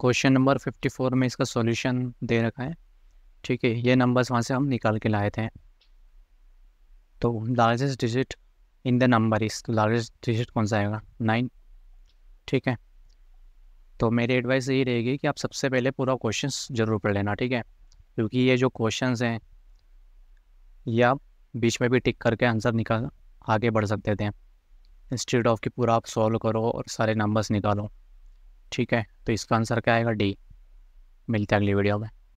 question number fifty four में इसका solution दे रखा है ठीक है ये नंबर्स वहाँ से हम निकाल के लाए थे तो largest digit in the number is तो लार्जेस्ट डिजिट कौन सा आएगा नाइन ठीक है तो मेरी एडवाइस यही रहेगी कि आप सबसे पहले पूरा क्वेश्चन जरूर पढ़ लेना ठीक है क्योंकि ये जो क्वेश्चन हैं ये आप बीच में भी टिक करके आंसर निकाल आगे बढ़ सकते थे इंस्टीट्यूट ऑफ की पूरा आप सॉल्व करो और सारे नंबर्स निकालो ठीक है तो इसका आंसर क्या आएगा डी मिलते अगली वीडियो में